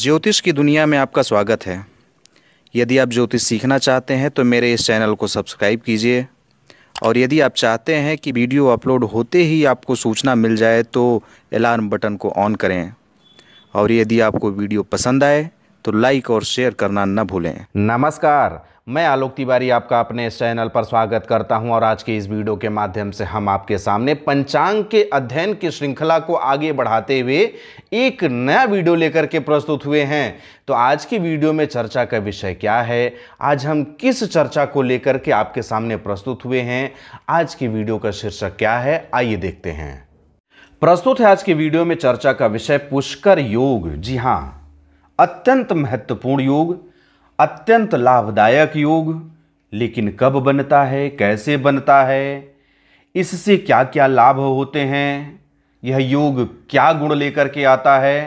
ज्योतिष की दुनिया में आपका स्वागत है यदि आप ज्योतिष सीखना चाहते हैं तो मेरे इस चैनल को सब्सक्राइब कीजिए और यदि आप चाहते हैं कि वीडियो अपलोड होते ही आपको सूचना मिल जाए तो अलार्म बटन को ऑन करें और यदि आपको वीडियो पसंद आए तो लाइक और शेयर करना न भूलें नमस्कार मैं आलोक तिवारी आपका अपने इस चैनल पर स्वागत करता हूं और आज के इस वीडियो के माध्यम से हम आपके सामने पंचांग के अध्ययन की श्रृंखला को आगे बढ़ाते हुए एक नया वीडियो लेकर के प्रस्तुत हुए हैं तो आज की वीडियो में चर्चा का विषय क्या है आज हम किस चर्चा को लेकर के आपके सामने प्रस्तुत हुए हैं आज की वीडियो का शीर्षक क्या है आइए देखते हैं प्रस्तुत है आज की वीडियो में चर्चा का विषय पुष्कर योग जी हाँ अत्यंत महत्वपूर्ण योग अत्यंत लाभदायक योग लेकिन कब बनता है कैसे बनता है इससे क्या क्या लाभ होते हैं यह योग क्या गुण लेकर के आता है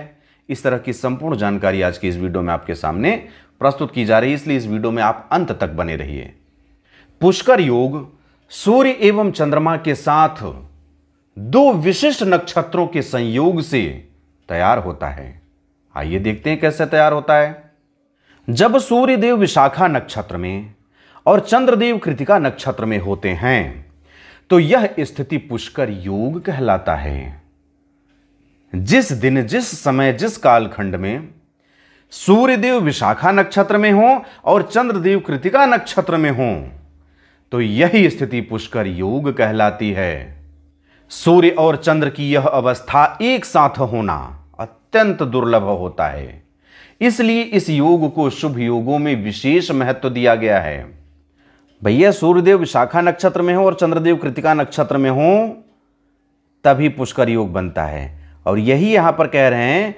इस तरह की संपूर्ण जानकारी आज की इस वीडियो में आपके सामने प्रस्तुत की जा रही है इसलिए इस वीडियो में आप अंत तक बने रहिए पुष्कर योग सूर्य एवं चंद्रमा के साथ दो विशिष्ट नक्षत्रों के संयोग से तैयार होता है आइए देखते हैं कैसे तैयार होता है जब सूर्यदेव विशाखा नक्षत्र में और चंद्रदेव कृतिका नक्षत्र में होते हैं तो यह स्थिति पुष्कर योग कहलाता है जिस दिन जिस समय जिस कालखंड में सूर्यदेव विशाखा नक्षत्र में हो और चंद्रदेव कृतिका नक्षत्र में हो तो यही स्थिति पुष्कर योग कहलाती है सूर्य और चंद्र की यह अवस्था एक साथ होना अत्यंत दुर्लभ होता है इसलिए इस योग को शुभ योगों में विशेष महत्व दिया गया है भैया सूर्यदेव विशाखा नक्षत्र में हो और चंद्रदेव कृतिका नक्षत्र में हो तभी पुष्कर योग बनता है और यही यहां पर कह रहे हैं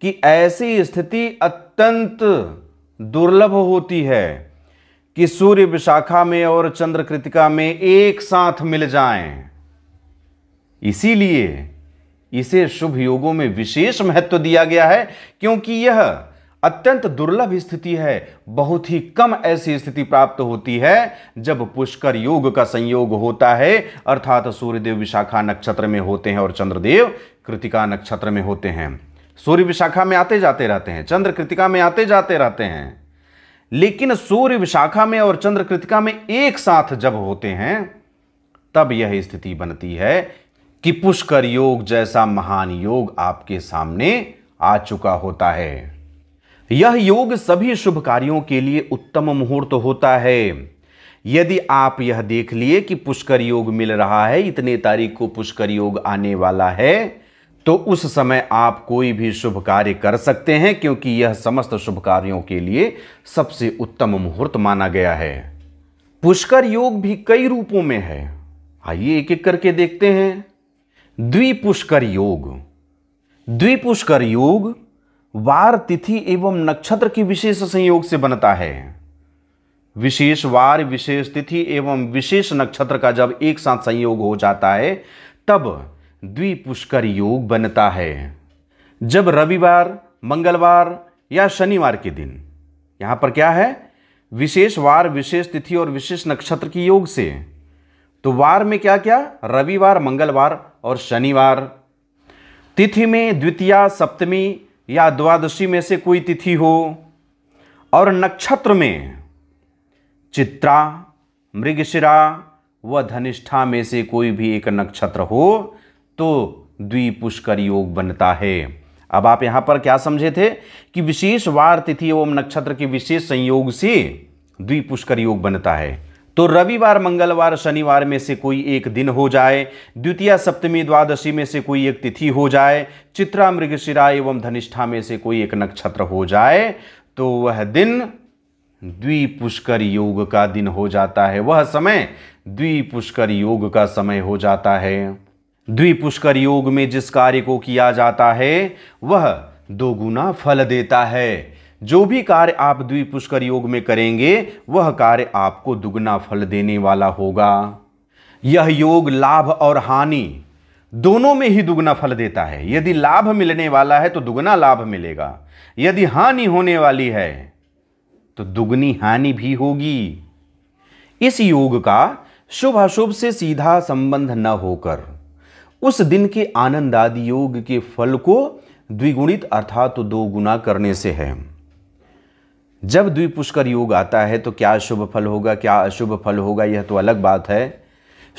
कि ऐसी स्थिति अत्यंत दुर्लभ होती है कि सूर्य विशाखा में और चंद्र कृतिका में एक साथ मिल जाएं। इसीलिए इसे शुभ योगों में विशेष महत्व दिया गया है क्योंकि यह अत्यंत दुर्लभ स्थिति है बहुत ही कम ऐसी स्थिति प्राप्त होती है जब पुष्कर योग का संयोग होता है अर्थात सूर्यदेव विशाखा नक्षत्र में होते हैं और चंद्रदेव कृतिका नक्षत्र में होते हैं सूर्य विशाखा में आते जाते रहते हैं चंद्र कृतिका में आते जाते रहते हैं लेकिन सूर्य विशाखा में और चंद्र कृतिका में एक साथ जब होते हैं तब यह स्थिति बनती है कि पुष्कर योग जैसा महान योग आपके सामने आ चुका होता है यह योग सभी शुभ कार्यों के लिए उत्तम मुहूर्त होता है यदि आप यह देख लिए कि पुष्कर योग मिल रहा है इतने तारीख को पुष्कर योग आने वाला है तो उस समय आप कोई भी शुभ कार्य कर सकते हैं क्योंकि यह समस्त शुभ कार्यों के लिए सबसे उत्तम मुहूर्त माना गया है पुष्कर योग भी कई रूपों में है आइए एक एक करके देखते हैं द्विपुष्कर योग द्विपुष्कर योग वार तिथि एवं नक्षत्र के विशेष संयोग से बनता है विशेष वार विशेष तिथि एवं विशेष नक्षत्र का जब एक साथ संयोग हो जाता है तब द्विपुष्कर योग बनता है जब रविवार मंगलवार या शनिवार के दिन यहां पर क्या है विशेष वार विशेष तिथि और विशेष नक्षत्र की योग से तो वार में क्या क्या रविवार मंगलवार और शनिवार तिथि में द्वितीया सप्तमी या द्वादशी में से कोई तिथि हो और नक्षत्र में चित्रा मृगशिरा व धनिष्ठा में से कोई भी एक नक्षत्र हो तो द्विपुष्कर योग बनता है अब आप यहां पर क्या समझे थे कि विशेष वार तिथि एवं नक्षत्र के विशेष संयोग से द्विपुष्कर योग बनता है तो रविवार मंगलवार शनिवार में से कोई एक दिन हो जाए द्वितीय सप्तमी द्वादशी में से कोई एक तिथि हो जाए चित्रा मृगशिरा एवं धनिष्ठा में से कोई एक नक्षत्र हो जाए तो वह दिन द्विपुष्कर योग का दिन हो जाता है वह समय द्विपुष्कर योग का समय हो जाता है द्विपुष्कर योग में जिस कार्य को किया जाता है वह दोगुना फल देता है जो भी कार्य आप द्विपुष्कर योग में करेंगे वह कार्य आपको दुगना फल देने वाला होगा यह योग लाभ और हानि दोनों में ही दुगना फल देता है यदि लाभ मिलने वाला है तो दुगना लाभ मिलेगा यदि हानि होने वाली है तो दुगनी हानि भी होगी इस योग का शुभ अशुभ से सीधा संबंध न होकर उस दिन के आनंद आदि योग के फल को द्विगुणित अर्थात तो दो गुना करने से है जब द्विपुष्कर योग आता है तो क्या शुभ फल होगा क्या अशुभ फल होगा यह तो अलग बात है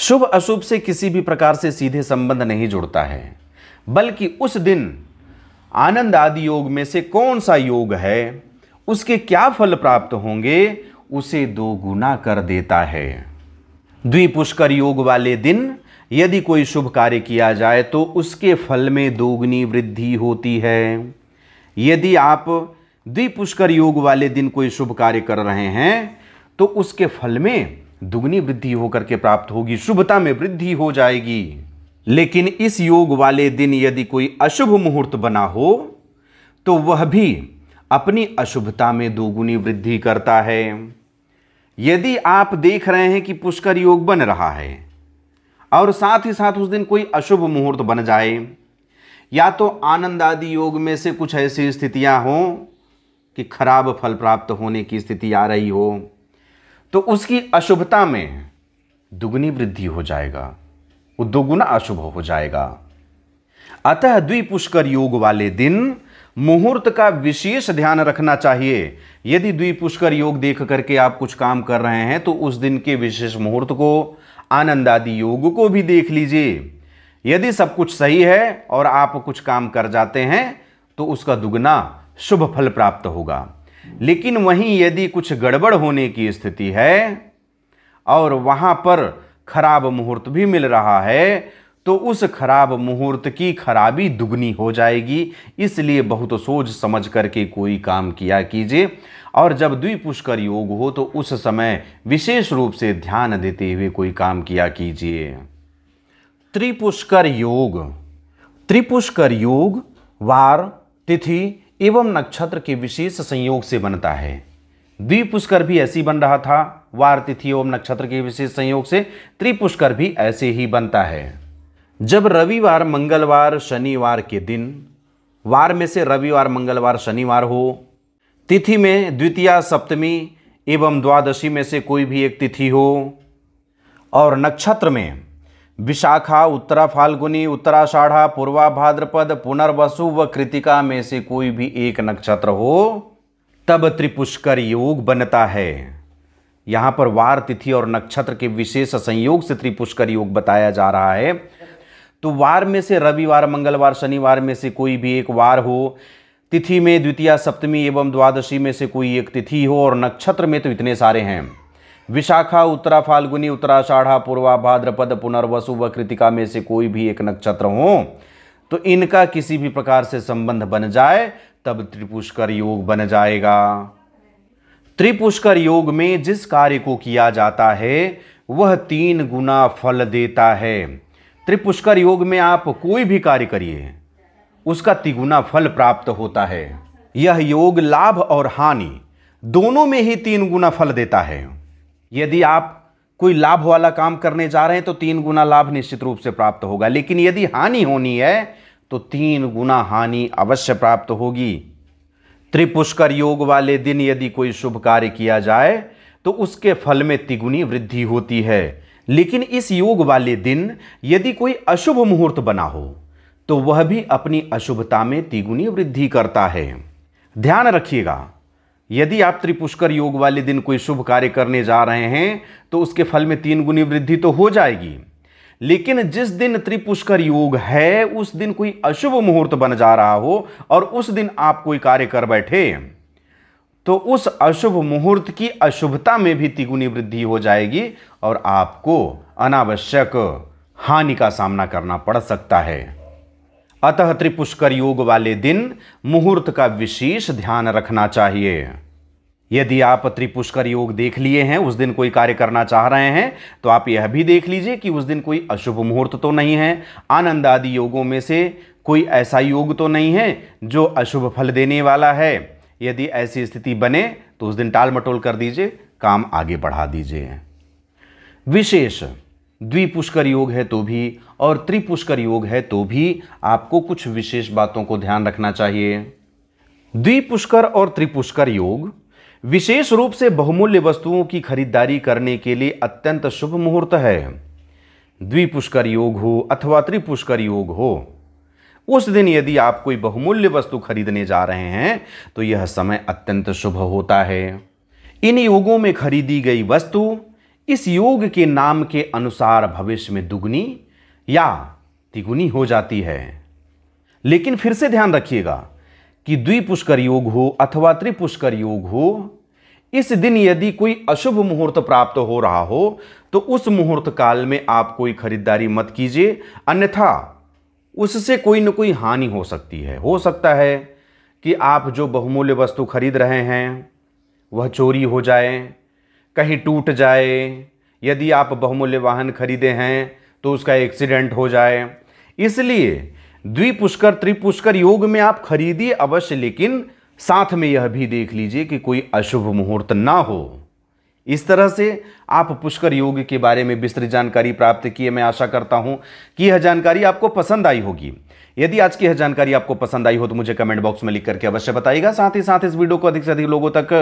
शुभ अशुभ से किसी भी प्रकार से सीधे संबंध नहीं जुड़ता है बल्कि उस दिन आनंद आदि योग में से कौन सा योग है उसके क्या फल प्राप्त होंगे उसे दो गुना कर देता है द्विपुष्कर योग वाले दिन यदि कोई शुभ कार्य किया जाए तो उसके फल में दोगुनी वृद्धि होती है यदि आप द्विपुष्कर योग वाले दिन कोई शुभ कार्य कर रहे हैं तो उसके फल में दुगनी वृद्धि होकर के प्राप्त होगी शुभता में वृद्धि हो जाएगी लेकिन इस योग वाले दिन यदि कोई अशुभ मुहूर्त बना हो तो वह भी अपनी अशुभता में दोगुनी वृद्धि करता है यदि आप देख रहे हैं कि पुष्कर योग बन रहा है और साथ ही साथ उस दिन कोई अशुभ मुहूर्त बन जाए या तो आनंद आदि योग में से कुछ ऐसी स्थितियां हों कि खराब फल प्राप्त होने की स्थिति आ रही हो तो उसकी अशुभता में दुगुनी वृद्धि हो जाएगा वो दोगुना अशुभ हो जाएगा अतः द्विपुष्कर योग वाले दिन मुहूर्त का विशेष ध्यान रखना चाहिए यदि द्विपुष्कर योग देख करके आप कुछ काम कर रहे हैं तो उस दिन के विशेष मुहूर्त को आनंद आदि योग को भी देख लीजिए यदि सब कुछ सही है और आप कुछ काम कर जाते हैं तो उसका दुगना शुभ फल प्राप्त होगा लेकिन वहीं यदि कुछ गड़बड़ होने की स्थिति है और वहां पर खराब मुहूर्त भी मिल रहा है तो उस खराब मुहूर्त की खराबी दुगनी हो जाएगी इसलिए बहुत सोच समझ करके कोई काम किया कीजिए और जब द्विपुष्कर योग हो तो उस समय विशेष रूप से ध्यान देते हुए कोई काम किया कीजिए त्रिपुष्कर योग त्रिपुष्कर योग वार तिथि एवं नक्षत्र के विशेष संयोग से बनता है द्विपुष्कर भी ऐसी बन रहा था वार तिथि एवं नक्षत्र के विशेष संयोग से त्रिपुष्कर भी ऐसे ही बनता है जब रविवार मंगलवार शनिवार के दिन वार में से रविवार मंगलवार शनिवार हो तिथि में द्वितीय सप्तमी एवं द्वादशी में से कोई भी एक तिथि हो और नक्षत्र में विशाखा उत्तरा फाल्गुनी उत्तराषाढ़ा पूर्वा भाद्रपद पुनर्वसु व कृतिका में से कोई भी एक नक्षत्र हो तब त्रिपुष्कर योग बनता है यहां पर वार तिथि और नक्षत्र के विशेष संयोग से त्रिपुष्कर योग बताया जा रहा है तो वार में से रविवार मंगलवार शनिवार में से कोई भी एक वार हो तिथि में द्वितीय सप्तमी एवं द्वादशी में से कोई एक तिथि हो और नक्षत्र में तो इतने सारे हैं विशाखा उत्तरा फाल्गुनी उत्तराषाढ़ा पूर्वा भाद्रपद पुनर्वसु व कृतिका में से कोई भी एक नक्षत्र हो तो इनका किसी भी प्रकार से संबंध बन जाए तब त्रिपुष्कर योग बन जाएगा त्रिपुष्कर योग में जिस कार्य को किया जाता है वह तीन गुना फल देता है त्रिपुष्कर योग में आप कोई भी कार्य करिए उसका तिगुना फल प्राप्त होता है यह योग लाभ और हानि दोनों में ही तीन गुना फल देता है यदि आप कोई लाभ वाला काम करने जा रहे हैं तो तीन गुना लाभ निश्चित रूप से प्राप्त होगा लेकिन यदि हानि होनी है तो तीन गुना हानि अवश्य प्राप्त होगी त्रिपुष्कर योग वाले दिन यदि कोई शुभ कार्य किया जाए तो उसके फल में तिगुनी वृद्धि होती है लेकिन इस योग वाले दिन यदि कोई अशुभ मुहूर्त बना हो तो वह भी अपनी अशुभता में तिगुनी वृद्धि करता है ध्यान रखिएगा यदि आप त्रिपुष्कर योग वाले दिन कोई शुभ कार्य करने जा रहे हैं तो उसके फल में तीन गुनी वृद्धि तो हो जाएगी लेकिन जिस दिन त्रिपुष्कर योग है उस दिन कोई अशुभ मुहूर्त बन जा रहा हो और उस दिन आप कोई कार्य कर बैठे तो उस अशुभ मुहूर्त की अशुभता में भी तिगुनी वृद्धि हो जाएगी और आपको अनावश्यक हानि का सामना करना पड़ सकता है अतः त्रिपुष्कर योग वाले दिन मुहूर्त का विशेष ध्यान रखना चाहिए यदि आप त्रिपुष्कर योग देख लिए हैं उस दिन कोई कार्य करना चाह रहे हैं तो आप यह भी देख लीजिए कि उस दिन कोई अशुभ मुहूर्त तो नहीं है आनंद आदि योगों में से कोई ऐसा योग तो नहीं है जो अशुभ फल देने वाला है यदि ऐसी स्थिति बने तो उस दिन टाल मटोल कर दीजिए काम आगे बढ़ा दीजिए विशेष द्विपुष्कर योग है तो भी और त्रिपुष्कर योग है तो भी आपको कुछ विशेष बातों को ध्यान रखना चाहिए द्विपुष्कर और त्रिपुष्कर योग विशेष रूप से बहुमूल्य वस्तुओं की खरीदारी करने के लिए अत्यंत शुभ मुहूर्त है द्विपुष्कर योग हो अथवा त्रिपुष्कर योग हो उस दिन यदि आप कोई बहुमूल्य वस्तु खरीदने जा रहे हैं तो यह समय अत्यंत शुभ होता है इन योगों में खरीदी गई वस्तु इस योग के नाम के अनुसार भविष्य में दुगनी या तिगुनी हो जाती है लेकिन फिर से ध्यान रखिएगा कि द्विपुष्कर योग हो अथवा त्रिपुष्कर योग हो इस दिन यदि कोई अशुभ मुहूर्त प्राप्त हो रहा हो तो उस मुहूर्त काल में आप कोई खरीदारी मत कीजिए अन्यथा उससे कोई न कोई हानि हो सकती है हो सकता है कि आप जो बहुमूल्य वस्तु खरीद रहे हैं वह चोरी हो जाए कहीं टूट जाए यदि आप बहुमूल्य वाहन खरीदे हैं तो उसका एक्सीडेंट हो जाए इसलिए द्विपुष्कर त्रिपुष्कर योग में आप खरीदिए अवश्य लेकिन साथ में यह भी देख लीजिए कि कोई अशुभ मुहूर्त ना हो इस तरह से आप पुष्कर योग के बारे में विस्तृत जानकारी प्राप्त किए मैं आशा करता हूं कि यह जानकारी आपको पसंद आई होगी यदि आज की यह जानकारी आपको पसंद आई हो तो मुझे कमेंट बॉक्स में लिख करके अवश्य बताइएगा साथ ही साथ इस वीडियो को अधिक से अधिक लोगों तक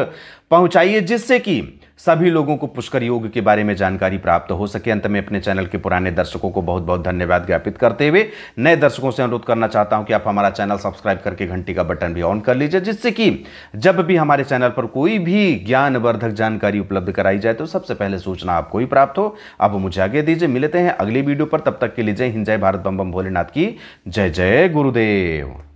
पहुंचाइए जिससे कि सभी लोगों को पुष्कर योग के बारे में जानकारी प्राप्त हो सके अंत में अपने चैनल के पुराने दर्शकों को बहुत बहुत धन्यवाद ज्ञापित करते हुए नए दर्शकों से अनुरोध करना चाहता हूं कि आप हमारा चैनल सब्सक्राइब करके घंटी का बटन भी ऑन कर लीजिए जिससे कि जब भी हमारे चैनल पर कोई भी ज्ञानवर्धक जानकारी उपलब्ध कराई जाए तो सबसे पहले सूचना आपको ही प्राप्त हो आप मुझे आगे दीजिए मिलते हैं अगली वीडियो पर तब तक के लिए जय हिंद जय भारत बम बम भोलेनाथ की जय जय गुरुदेव